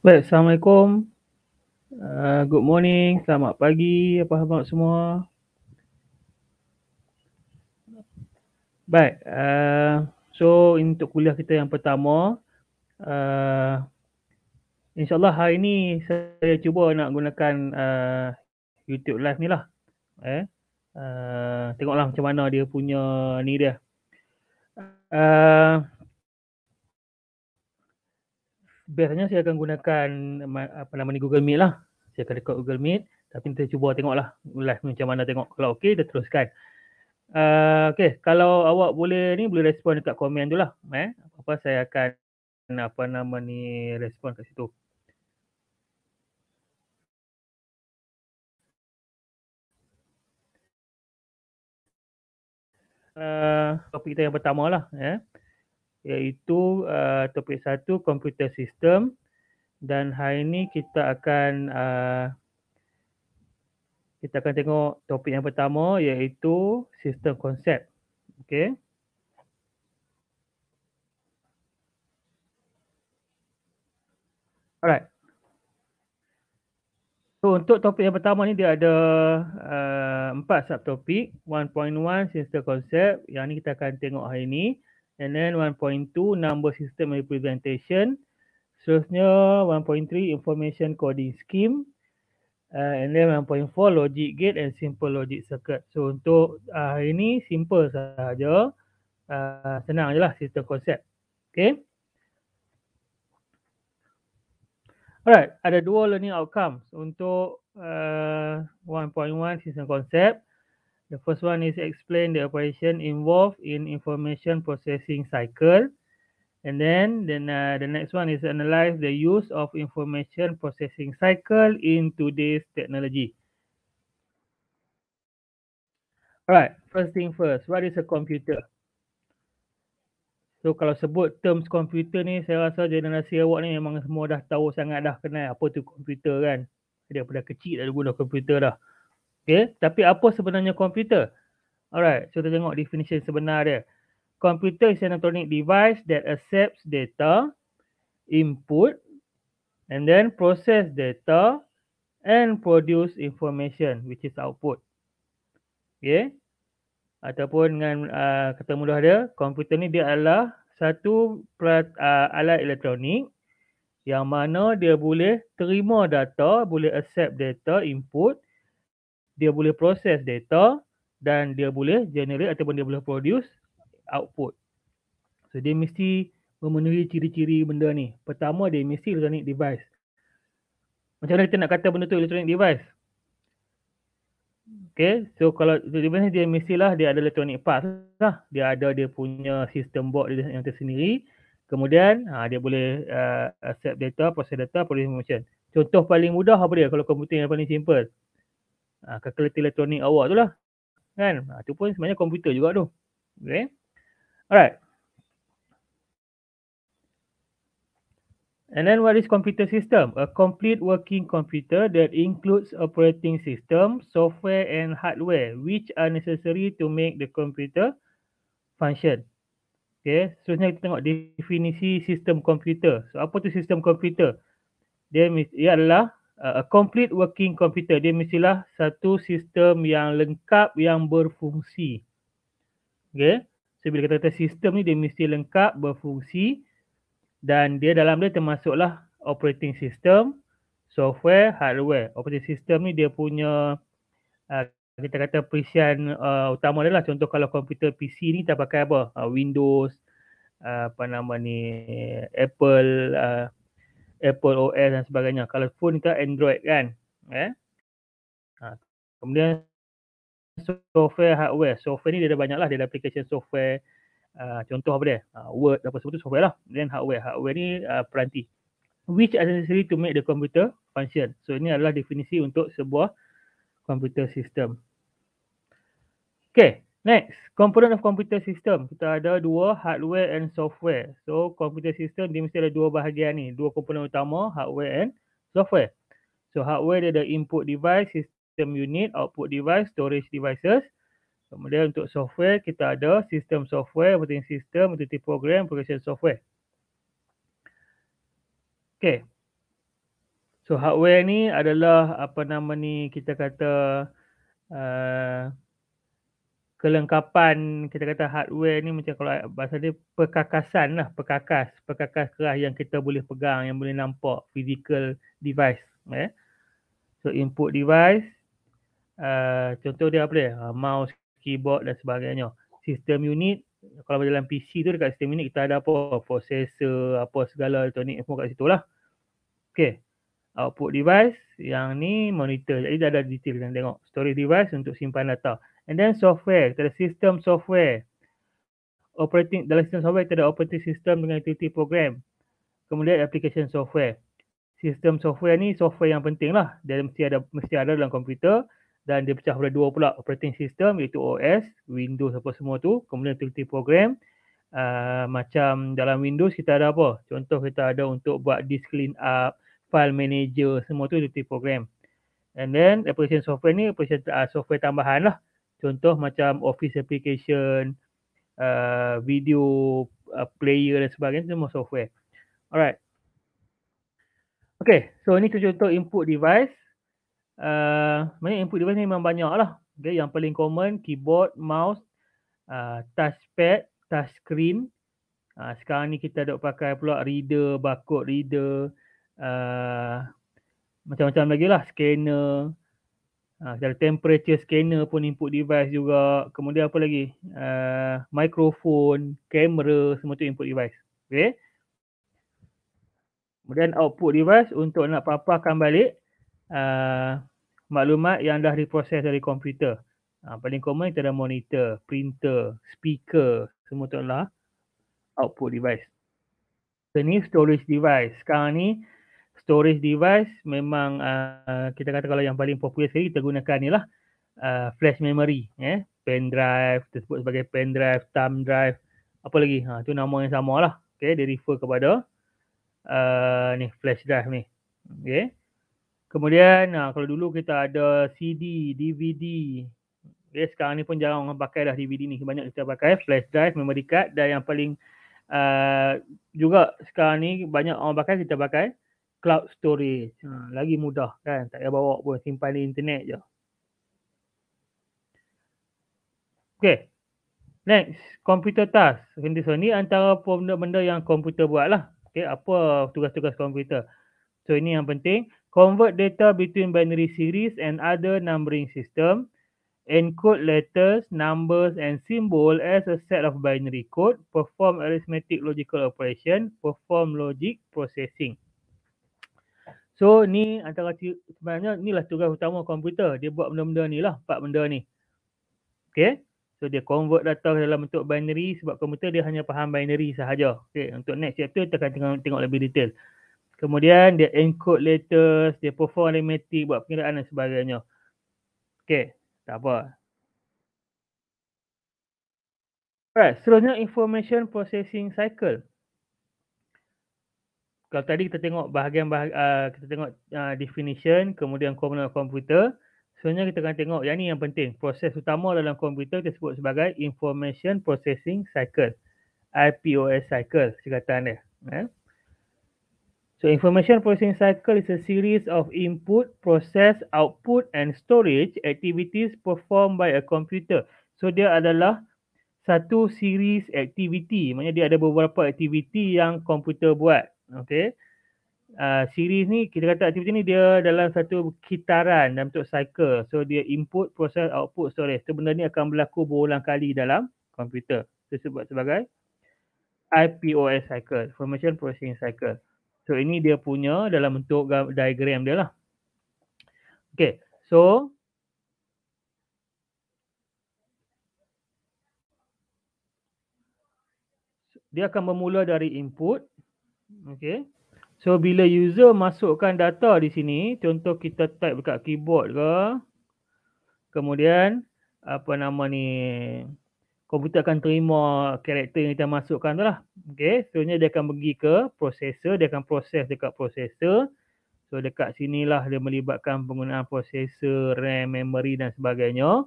Baik, Assalamualaikum. Uh, good morning, selamat pagi, apa khabar semua. Baik, uh, so untuk kuliah kita yang pertama, uh, insyaAllah hari ini saya cuba nak gunakan uh, YouTube live ni lah. Eh? Uh, tengoklah macam mana dia punya ni dia. Uh, biasanya saya akan gunakan apa nama ni Google Meet lah. Saya akan dekat Google Meet tapi kita cuba lah. live macam mana tengok kalau okey kita teruskan. Uh, ah, okay, kalau awak boleh ni boleh respon dekat komen tu lah. Eh. Apa-apa saya akan apa nama ni respon kat situ. Uh, topik kita yang pertama lah. Eh iaitu uh, topik satu komputer sistem dan hari ini kita akan uh, kita akan tengok topik yang pertama iaitu sistem konsep. Okey. Alright. So untuk topik yang pertama ni dia ada uh, empat subtopik. 1.1 sistem konsep. Yang ni kita akan tengok hari ini. And then 1.2 number system representation. Seterusnya 1.3 information coding scheme. Uh, and then 1.4 logic gate and simple logic circuit. So untuk uh, hari ini simple sahaja. Uh, senang je lah sistem konsep. Okay. Alright, ada dua learning outcomes untuk uh, 1.1 sistem konsep. The first one is explain the operation involved in information processing cycle. And then, then uh, the next one is analyze the use of information processing cycle in today's technology. Alright, first thing first, what is a computer? So kalau sebut terms computer ni, saya rasa generasi awak ni memang semua dah tahu sangat dah kenal apa tu computer kan. Daripada kecil dah guna computer dah. Okay, ya, Tapi apa sebenarnya komputer? Alright, so kita tengok definisi sebenar dia. Computer is an electronic device that accepts data, input and then process data and produce information which is output. Okay. Ya? Ataupun dengan uh, kata mudah dia, komputer ni dia adalah satu prat, uh, alat elektronik yang mana dia boleh terima data, boleh accept data, input dia boleh proses data dan dia boleh generate ataupun dia boleh produce output. So dia mesti memenuhi ciri-ciri benda ni. Pertama dia mesti electronic device. Macam mana kita nak kata benda tu electronic device? Okay, so kalau electronic device dia mesti lah dia ada electronic part lah. Dia ada dia punya sistem board dia yang tersendiri. Kemudian ha, dia boleh uh, accept data, proses data, produce information. Contoh paling mudah apa dia kalau komputer yang paling simple ha, ah, kalkulator elektronik awak tu lah kan ha, tu pun sebenarnya komputer juga tu okay alright And then what is computer system? A complete working computer that includes operating system, software and hardware which are necessary to make the computer function. Okay, seterusnya kita tengok definisi sistem komputer. So apa tu sistem komputer? Dia ia adalah Uh, a complete working computer dia mestilah satu sistem yang lengkap yang berfungsi okey so bila kata sistem ni dia mesti lengkap berfungsi dan dia dalam dia termasuklah operating system software hardware operating system ni dia punya uh, kita kata perisian uh, utama dia lah contoh kalau komputer PC ni tak pakai apa uh, Windows uh, apa nama ni Apple uh, Apple OS dan sebagainya. Kalau phone ke Android kan. Eh? Ha. Kemudian software hardware. Software ni dia ada banyak lah. Dia ada application software. Uh, contoh apa dia? Uh, Word apa sebut tu software lah. Then hardware. Hardware ni uh, peranti. Which is necessary to make the computer function. So ini adalah definisi untuk sebuah computer system. Okay. Next, component of computer system. Kita ada dua, hardware and software. So, computer system dia mesti ada dua bahagian ni. Dua komponen utama, hardware and software. So, hardware dia ada input device, system unit, output device, storage devices. Kemudian untuk software, kita ada sistem software, operating system, multi program, operation software. Okay. So, hardware ni adalah apa nama ni kita kata uh, kelengkapan kita kata hardware ni macam kalau bahasa dia perkakasan lah perkakas perkakas kerah yang kita boleh pegang yang boleh nampak physical device eh. so input device uh, contoh dia apa dia uh, mouse keyboard dan sebagainya sistem unit kalau dalam PC tu dekat sistem unit kita ada apa processor apa segala elektronik semua kat situ lah okay output device yang ni monitor jadi dah ada detail yang tengok storage device untuk simpan data And then software, kita ada sistem software. Operating dalam sistem software kita ada operating system dengan utility program. Kemudian application software. Sistem software ni software yang penting lah. Dia mesti ada mesti ada dalam komputer dan dia pecah pada dua pula operating system iaitu OS, Windows apa semua tu. Kemudian utility program. Uh, macam dalam Windows kita ada apa? Contoh kita ada untuk buat disk clean up, file manager semua tu utility program. And then application software ni application uh, software tambahan lah contoh macam office application uh, video uh, player dan sebagainya semua software alright okay so ini contoh input device Uh, input device ni memang banyak lah okay, Yang paling common keyboard, mouse uh, Touchpad, touchscreen uh, Sekarang ni kita dok pakai pula reader, barcode reader uh, Macam-macam lagi lah, scanner Ah, temperature scanner pun input device juga. Kemudian apa lagi? Uh, microphone, kamera, semua tu input device. Okay. Kemudian output device untuk nak paparkan balik uh, maklumat yang dah diproses dari komputer. Uh, paling common kita ada monitor, printer, speaker, semua tu adalah output device. Ini storage device. Sekarang ni storage device memang uh, kita kata kalau yang paling popular sekali kita gunakan ni lah uh, ah, flash memory eh pen drive tersebut sebagai pen drive thumb drive apa lagi ha tu nama yang samalah okey dia refer kepada uh, ni flash drive ni okey kemudian uh, kalau dulu kita ada CD DVD okay, sekarang ni pun jarang orang pakai dah DVD ni banyak kita pakai flash drive memory card dan yang paling uh, juga sekarang ni banyak orang pakai kita pakai cloud storage. Ha, lagi mudah kan. Tak payah bawa pun. Simpan di internet je. Okay. Next. Computer task. So, ni antara benda-benda yang komputer buat lah. Okay. Apa tugas-tugas komputer. So, ini yang penting. Convert data between binary series and other numbering system. Encode letters, numbers and symbol as a set of binary code. Perform arithmetic logical operation. Perform logic processing. So ni antara t- sebenarnya ni lah tugas utama komputer. Dia buat benda-benda ni lah, empat benda ni. Okay. So dia convert data dalam bentuk binary sebab komputer dia hanya faham binary sahaja. Okay. Untuk next chapter kita akan tengok, tengok lebih detail. Kemudian dia encode letters, dia perform arithmetic, buat pengiraan dan sebagainya. Okay. Tak apa. Alright, selanjutnya information processing cycle kalau tadi kita tengok bahagian bah, uh, kita tengok uh, definition kemudian komponen komputer sebenarnya kita akan tengok yang ni yang penting proses utama dalam komputer disebut sebagai information processing cycle IPOS cycle singkatan dia eh? So information processing cycle is a series of input, process, output and storage activities performed by a computer. So dia adalah satu series activity. Maksudnya dia ada beberapa activity yang komputer buat. Okay. Uh, ah, series ni kita kata aktiviti ni dia dalam satu kitaran dalam bentuk cycle. So dia input, proses, output, storage. So benda ni akan berlaku berulang kali dalam komputer. So sebab sebagai IPOS cycle, information processing cycle. So ini dia punya dalam bentuk diagram dia lah. Okay, so dia akan bermula dari input Okay. So bila user masukkan data di sini, contoh kita type dekat keyboard ke. Kemudian apa nama ni komputer akan terima karakter yang kita masukkan tu lah. Okay. Seterusnya dia akan pergi ke prosesor, Dia akan proses dekat prosesor. So dekat sini lah dia melibatkan penggunaan prosesor, RAM, memory dan sebagainya.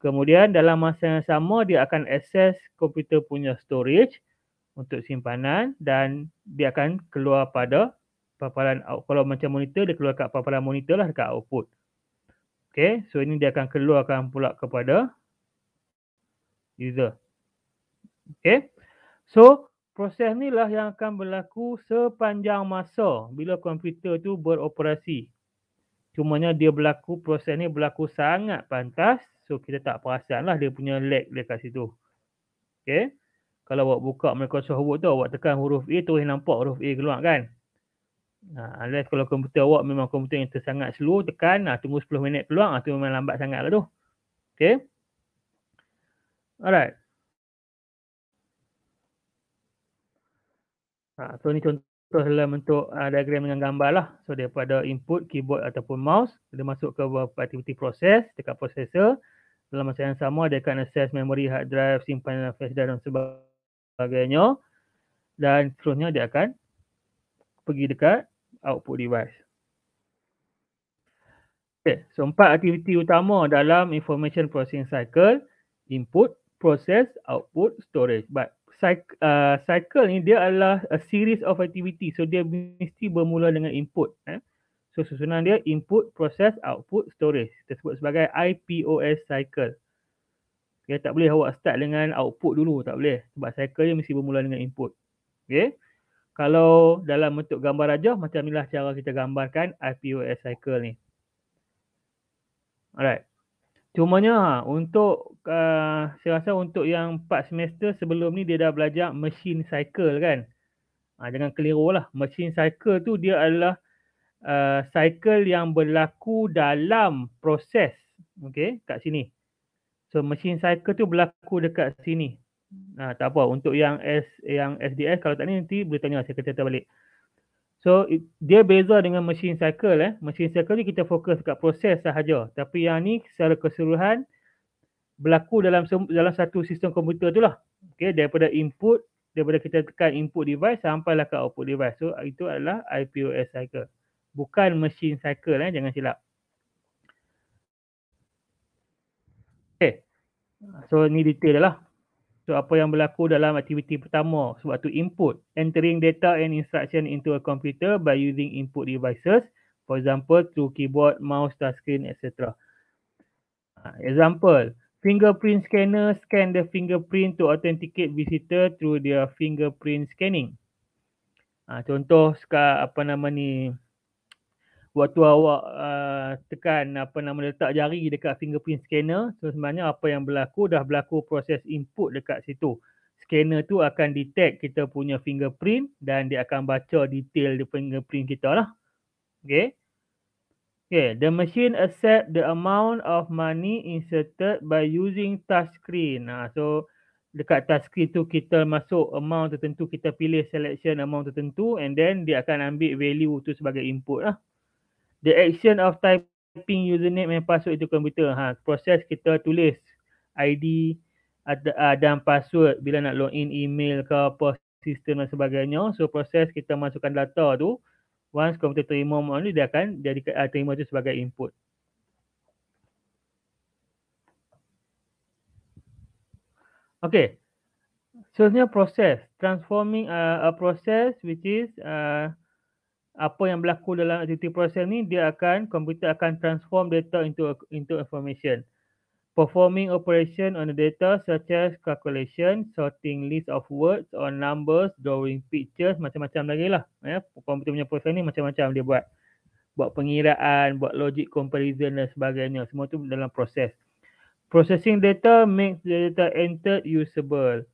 Kemudian dalam masa yang sama dia akan access komputer punya storage untuk simpanan dan dia akan keluar pada paparan kalau macam monitor dia keluar kat paparan monitor lah dekat output. Okay, so ini dia akan keluarkan pula kepada user. Okay, so proses ni lah yang akan berlaku sepanjang masa bila komputer tu beroperasi. Cumanya dia berlaku, proses ni berlaku sangat pantas. So kita tak perasan lah dia punya lag dia kat situ. Okay kalau awak buka Microsoft Word tu awak tekan huruf A terus nampak huruf A keluar kan ha, unless kalau komputer awak memang komputer yang tersangat slow tekan ha, tunggu 10 minit keluar ha, tu memang lambat sangat lah tu ok alright ha, so ni contoh dalam bentuk uh, diagram dengan gambar lah so daripada input keyboard ataupun mouse dia masuk ke beberapa aktiviti proses dekat processor dalam masa yang sama dia akan access memory hard drive simpanan flash drive dan sebagainya sebagainya dan seterusnya dia akan pergi dekat output device. Okay, so empat aktiviti utama dalam information processing cycle, input, process, output, storage. But cycle, uh, cycle ni dia adalah a series of activity. So dia mesti bermula dengan input. Eh? So susunan dia input, process, output, storage. Tersebut sebagai IPOS cycle. Okay, tak boleh awak start dengan output dulu, tak boleh. Sebab cycle ni mesti bermula dengan input. Okay. Kalau dalam bentuk gambar aja macam inilah cara kita gambarkan IPOS cycle ni. Alright. Cumanya untuk uh, saya rasa untuk yang 4 semester sebelum ni dia dah belajar machine cycle kan. Ha, jangan keliru lah. Machine cycle tu dia adalah uh, cycle yang berlaku dalam proses. Okay kat sini. So machine cycle tu berlaku dekat sini. Ha, tak apa untuk yang S yang SDS kalau tak ni nanti boleh tanya lah, saya kata balik. So it, dia beza dengan machine cycle eh. Machine cycle ni kita fokus dekat proses sahaja. Tapi yang ni secara keseluruhan berlaku dalam dalam satu sistem komputer tu lah. Okay, daripada input, daripada kita tekan input device sampailah ke output device. So itu adalah IPOS cycle. Bukan machine cycle eh, jangan silap. So ni detail dia lah. So apa yang berlaku dalam aktiviti pertama sebab tu input. Entering data and instruction into a computer by using input devices. For example through keyboard, mouse, touchscreen etc. Example, fingerprint scanner scan the fingerprint to authenticate visitor through their fingerprint scanning. Ah, contoh sekarang apa nama ni waktu awak uh, tekan apa nama letak jari dekat fingerprint scanner so sebenarnya apa yang berlaku dah berlaku proses input dekat situ scanner tu akan detect kita punya fingerprint dan dia akan baca detail di fingerprint kita lah okay. okay the machine accept the amount of money inserted by using touch screen nah, so dekat touch screen tu kita masuk amount tertentu kita pilih selection amount tertentu and then dia akan ambil value tu sebagai input lah the action of typing username and password into computer ha proses kita tulis ID ada, ah, dan password bila nak login email ke apa sistem dan sebagainya so proses kita masukkan data tu once komputer terima mod ni dia akan jadi ah, terima tu sebagai input Okay, seterusnya proses transforming uh, a process which is uh, apa yang berlaku dalam aktiviti proses ni dia akan komputer akan transform data into into information performing operation on the data such as calculation sorting list of words or numbers drawing pictures macam-macam lagi lah ya komputer punya proses ni macam-macam dia buat buat pengiraan buat logic comparison dan sebagainya semua tu dalam proses processing data makes the data entered usable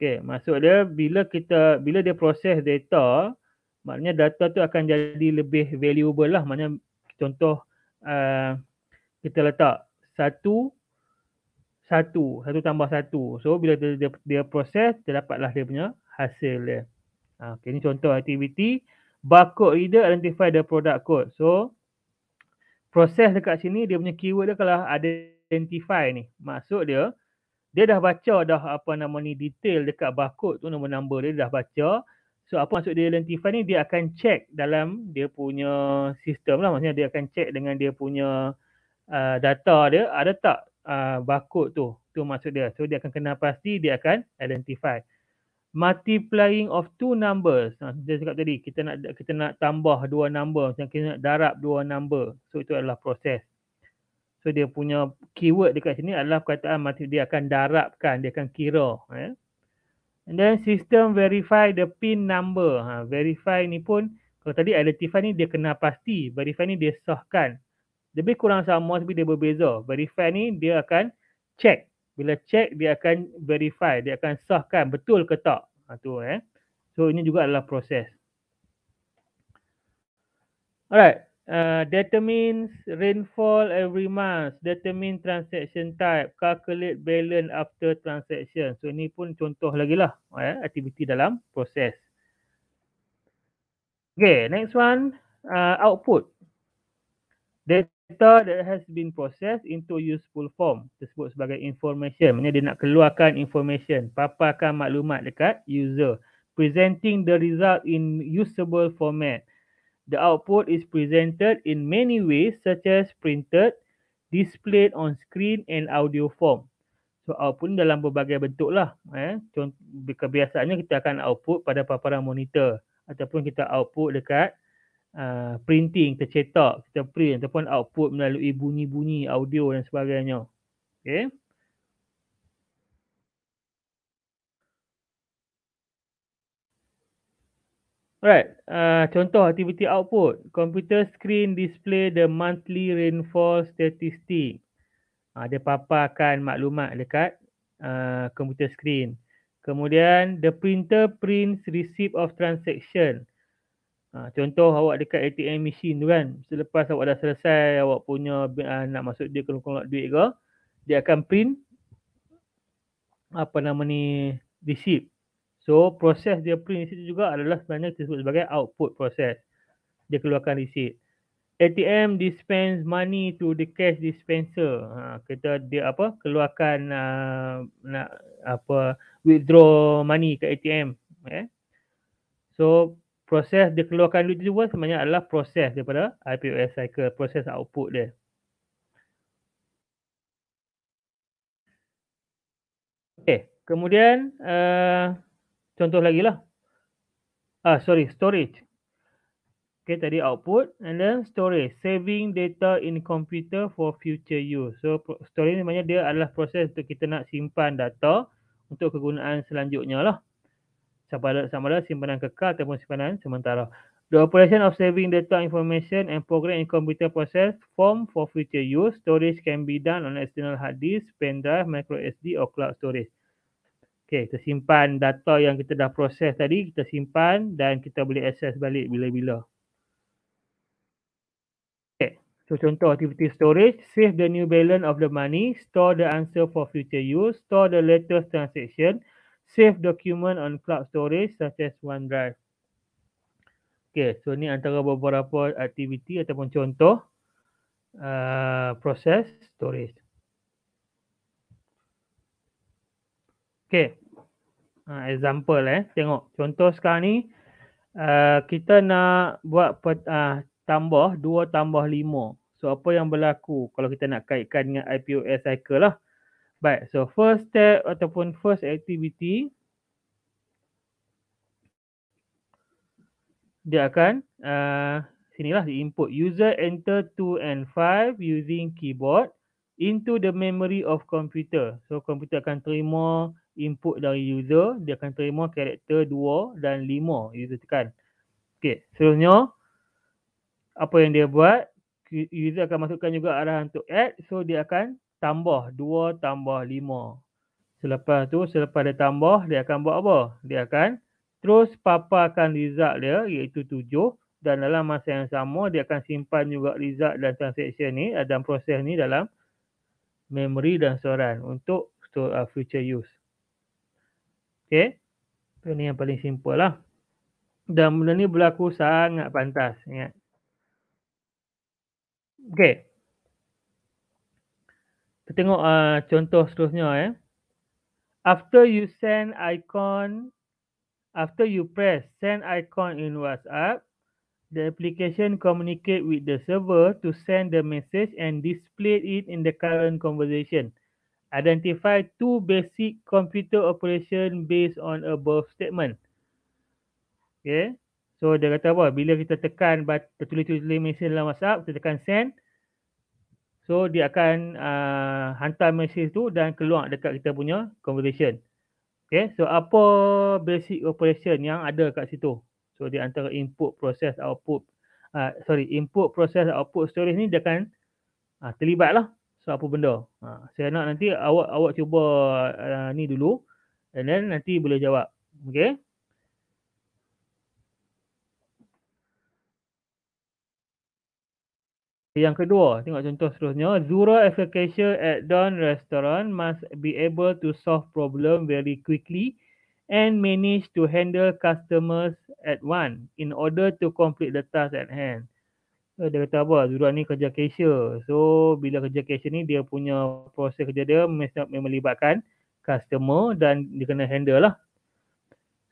Okay, maksud dia bila kita bila dia proses data maknanya data tu akan jadi lebih valuable lah maknanya contoh uh, kita letak satu satu satu tambah satu so bila dia, dia, dia proses dia dapatlah dia punya hasil dia ha, okay, ini contoh aktiviti barcode reader identify the product code so proses dekat sini dia punya keyword dia kalau identify ni maksud dia dia dah baca dah apa nama ni detail dekat barcode tu nombor-nombor dia dah baca So apa maksud dia lentify ni dia akan check dalam dia punya sistem lah maksudnya dia akan check dengan dia punya uh, data dia ada tak uh, barcode tu tu maksud dia so dia akan kenal pasti dia akan identify multiplying of two numbers ha, saya cakap tadi kita nak kita nak tambah dua number macam kita nak darab dua number so itu adalah proses so dia punya keyword dekat sini adalah perkataan dia akan darabkan dia akan kira eh? And then system verify the pin number. Ha, verify ni pun kalau tadi identify ni dia kena pasti. Verify ni dia sahkan. Lebih kurang sama tapi dia berbeza. Verify ni dia akan check. Bila check dia akan verify. Dia akan sahkan betul ke tak. Ha, tu, eh. So ini juga adalah proses. Alright. Uh, determines rainfall every month. Determine transaction type. Calculate balance after transaction. So ini pun contoh lagi lah. Eh, aktiviti dalam proses. Okay, next one. Uh, output. Data that has been processed into useful form. Tersebut sebagai information. Maksudnya dia nak keluarkan information. Paparkan maklumat dekat user. Presenting the result in usable format. The output is presented in many ways such as printed, displayed on screen and audio form. So output ni dalam berbagai bentuk lah. Eh. kebiasaannya kita akan output pada paparan monitor ataupun kita output dekat uh, printing, tercetak kita print ataupun output melalui bunyi-bunyi, audio dan sebagainya. Okay. Alright, uh, contoh activity output. Computer screen display the monthly rainfall statistic. Uh, dia paparkan maklumat dekat uh, computer screen. Kemudian, the printer prints receipt of transaction. Uh, contoh awak dekat ATM machine tu kan. Selepas awak dah selesai, awak punya uh, nak masuk dia ke kelompok duit ke. Dia akan print apa nama ni, receipt. So proses dia print receipt juga adalah sebenarnya disebut sebagai output proses Dia keluarkan receipt. ATM dispense money to the cash dispenser. Ha, kita dia apa keluarkan uh, nak apa withdraw money ke ATM. Eh? Ya. So proses dia keluarkan duit itu pun sebenarnya adalah proses daripada IPOS cycle, proses output dia. Okay, kemudian uh, contoh lagi lah. Ah, sorry, storage. Okay, tadi output and then storage. Saving data in computer for future use. So, storage ni maknanya dia adalah proses untuk kita nak simpan data untuk kegunaan selanjutnya lah. Sama ada, sama ada simpanan kekal ataupun simpanan sementara. The operation of saving data information and program in computer process form for future use. Storage can be done on external hard disk, pen drive, micro SD or cloud storage. Okey, kita simpan data yang kita dah proses tadi, kita simpan dan kita boleh access balik bila-bila. Okey, so contoh activity storage, save the new balance of the money, store the answer for future use, store the latest transaction, save document on cloud storage such as OneDrive. Okey, so ni antara beberapa aktiviti ataupun contoh uh, proses storage. Okay. Ha, example eh. Tengok. Contoh sekarang ni. Uh, kita nak buat per, uh, tambah 2 tambah 5. So apa yang berlaku kalau kita nak kaitkan dengan IPOS cycle lah. Baik. So first step ataupun first activity. Dia akan uh, sinilah di input user enter 2 and 5 using keyboard into the memory of computer. So computer akan terima input dari user dia akan terima karakter 2 dan 5 user tekan. Okey, seterusnya apa yang dia buat user akan masukkan juga arahan untuk add so dia akan tambah 2 tambah 5. Selepas tu selepas dia tambah dia akan buat apa? Dia akan terus paparkan result dia iaitu 7 dan dalam masa yang sama dia akan simpan juga result dan transaction ni dan proses ni dalam memory dan soran untuk uh, future use. Okey. tu ni yang paling simple lah. Dan benda ni berlaku sangat pantas. Ingat. Okey. Kita tengok uh, contoh seterusnya eh. After you send icon, after you press send icon in WhatsApp, the application communicate with the server to send the message and display it in the current conversation identify two basic computer operation based on above statement. Okay. So dia kata apa? Bila kita tekan tertulis-tulis mesin dalam WhatsApp, kita tekan send. So dia akan uh, hantar mesej tu dan keluar dekat kita punya conversation. Okay. So apa basic operation yang ada kat situ? So di antara input proses output. Uh, sorry. Input proses output storage ni dia akan uh, terlibat lah. So apa benda? Ha, saya nak nanti awak awak cuba uh, ni dulu and then nanti boleh jawab. Okay. Yang kedua, tengok contoh seterusnya. Zura efficacious at dawn restaurant must be able to solve problem very quickly and manage to handle customers at one in order to complete the task at hand. Eh, dia kata apa Zuruan ni kerja cashier so bila kerja cashier ni dia punya proses kerja dia mesti melibatkan customer dan dia kena handle lah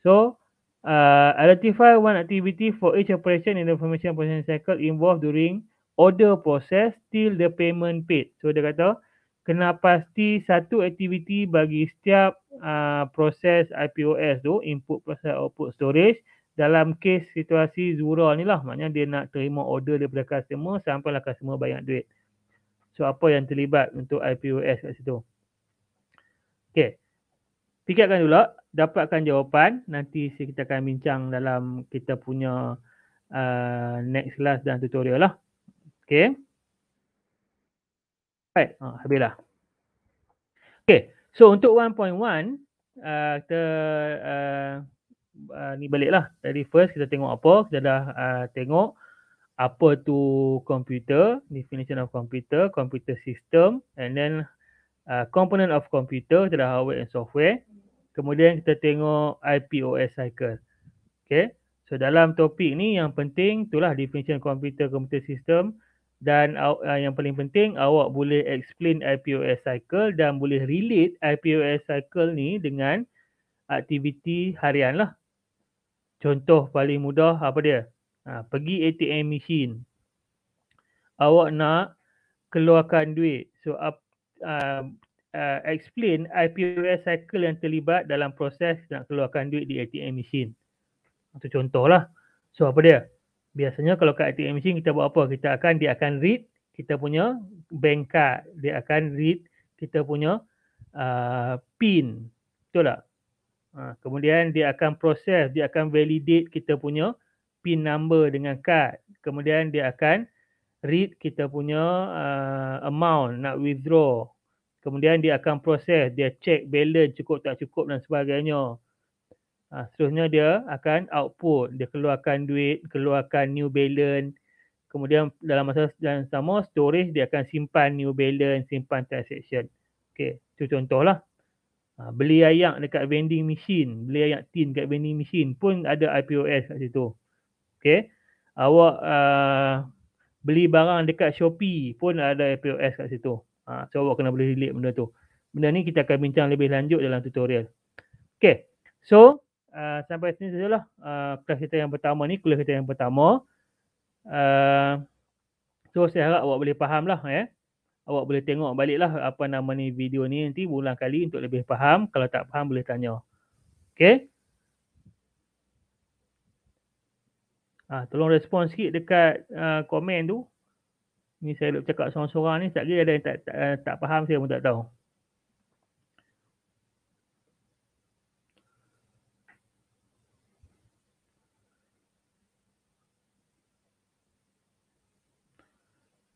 so uh, identify one activity for each operation in the information processing cycle involved during order process till the payment paid so dia kata kena pasti satu aktiviti bagi setiap uh, proses IPOS tu input process output storage dalam kes situasi Zura ni lah maknanya dia nak terima order daripada customer sampailah customer banyak duit so apa yang terlibat untuk IPOS kat situ Okay. fikirkan dulu dapatkan jawapan nanti kita akan bincang dalam kita punya uh, next class dan tutorial lah Okay. Baik, ha, habislah. Okay, so untuk 1.1, uh, kita uh, uh, ni baliklah. Jadi first kita tengok apa? Kita dah uh, tengok apa tu computer, definition of computer, computer system and then uh, component of computer, kita dah hardware and software. Kemudian kita tengok IPOS cycle. Okay. So dalam topik ni yang penting itulah definition computer, computer system dan uh, yang paling penting awak boleh explain IPOS cycle dan boleh relate IPOS cycle ni dengan aktiviti harian lah. Contoh paling mudah apa dia? Ha, pergi ATM machine. Awak nak keluarkan duit. So, uh, uh, explain IPOS cycle yang terlibat dalam proses nak keluarkan duit di ATM machine. Itu contohlah. So, apa dia? Biasanya kalau kat ATM machine kita buat apa? Kita akan, dia akan read kita punya bank card. Dia akan read kita punya uh, PIN. Betul tak? Ha, kemudian dia akan proses, dia akan validate kita punya pin number dengan card. Kemudian dia akan read kita punya uh, amount nak withdraw. Kemudian dia akan proses, dia check balance cukup tak cukup dan sebagainya. Ha, seterusnya dia akan output, dia keluarkan duit, keluarkan new balance. Kemudian dalam masa yang sama storage dia akan simpan new balance, simpan transaction. Okay, itu contohlah. Ha, beli ayak dekat vending machine, beli ayak tin dekat vending machine pun ada IPOS kat situ. Okay. Awak uh, beli barang dekat Shopee pun ada IPOS kat situ. Ha, so awak kena boleh relate benda tu. Benda ni kita akan bincang lebih lanjut dalam tutorial. Okay. So uh, sampai sini sajalah uh, kelas kita yang pertama ni, kelas kita yang pertama. Uh, so saya harap awak boleh faham lah. Eh. Ya awak boleh tengok baliklah apa nama ni video ni nanti berulang kali untuk lebih faham. Kalau tak faham boleh tanya. Okay. ha, tolong respon sikit dekat uh, komen tu. Ni saya nak cakap seorang-seorang ni, tak kira ada yang tak, tak, uh, tak faham, saya pun tak tahu.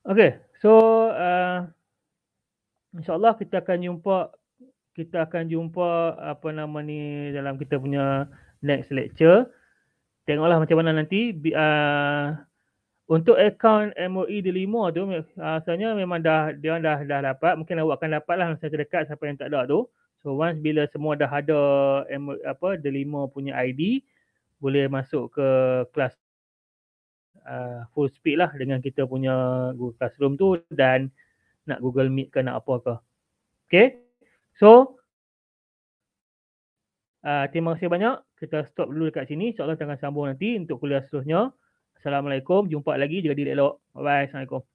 Okay, So uh, insyaAllah kita akan jumpa kita akan jumpa apa nama ni dalam kita punya next lecture. Tengoklah macam mana nanti. Uh, untuk account MOE D5 tu asalnya uh, memang dah dia dah dah dapat. Mungkin awak akan dapat lah masa terdekat siapa yang tak ada tu. So once bila semua dah ada e, apa D5 punya ID boleh masuk ke kelas uh, full speed lah dengan kita punya Google Classroom tu dan nak Google Meet ke nak apa ke. Okay. So uh, terima kasih banyak. Kita stop dulu dekat sini. Soalan allah sambung nanti untuk kuliah seterusnya. Assalamualaikum. Jumpa lagi jika diri elok. Bye-bye. Assalamualaikum.